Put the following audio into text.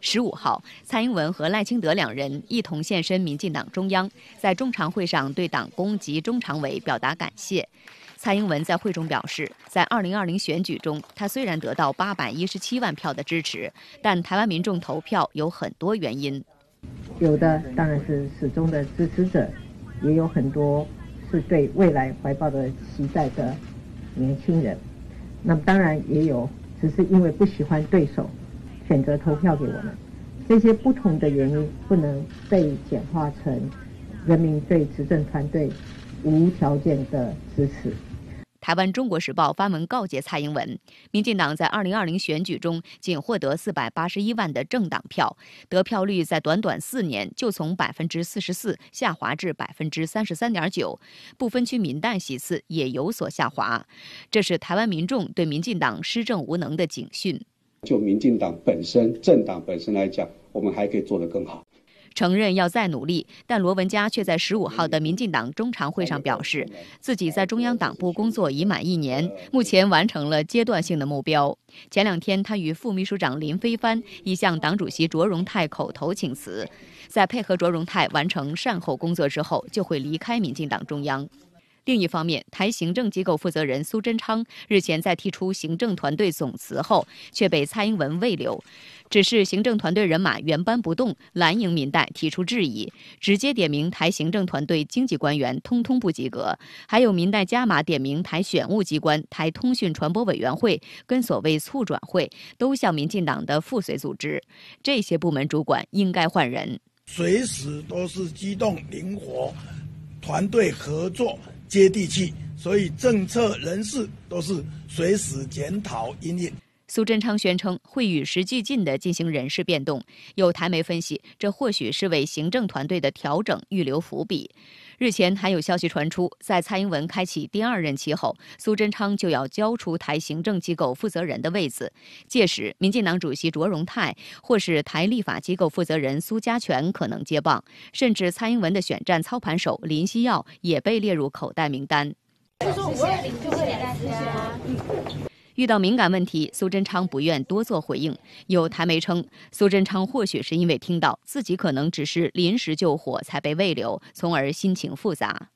十五号，蔡英文和赖清德两人一同现身民进党中央，在中常会上对党工及中常委表达感谢。蔡英文在会中表示，在二零二零选举中，他虽然得到八百一十七万票的支持，但台湾民众投票有很多原因。有的当然是始终的支持者，也有很多是对未来怀抱的期待的年轻人，那么当然也有只是因为不喜欢对手。选择投票给我们，这些不同的原因不能被简化成人民对执政团队无条件的支持。台湾《中国时报》发文告诫蔡英文：民进党在2020选举中仅获得481万的政党票，得票率在短短四年就从44%下滑至33.9%，不分区民代席次也有所下滑，这是台湾民众对民进党施政无能的警讯。就民进党本身政党本身来讲，我们还可以做得更好。承认要再努力，但罗文佳却在十五号的民进党中常会上表示，自己在中央党部工作已满一年，目前完成了阶段性的目标。前两天，他与副秘书长林飞帆已向党主席卓荣泰口头请辞，在配合卓荣泰完成善后工作之后，就会离开民进党中央。另一方面，台行政机构负责人苏贞昌日前在提出行政团队总辞后，却被蔡英文慰留。只是行政团队人马原班不动，蓝营民代提出质疑，直接点名台行政团队经济官员通通不及格。还有民代加码点名台选务机关、台通讯传播委员会跟所谓促转会，都像民进党的附随组织，这些部门主管应该换人。随时都是机动灵活，团队合作。接地气，所以政策人士都是随时检讨因影。苏贞昌宣称会与时俱进地进行人事变动，有台媒分析，这或许是为行政团队的调整预留伏笔。日前还有消息传出，在蔡英文开启第二任期后，苏贞昌就要交出台行政机构负责人的位子，届时民进党主席卓荣泰或是台立法机构负责人苏家全可能接棒，甚至蔡英文的选战操盘手林希耀也被列入口袋名单。遇到敏感问题，苏贞昌不愿多做回应。有台媒称，苏贞昌或许是因为听到自己可能只是临时救火，才被慰留，从而心情复杂。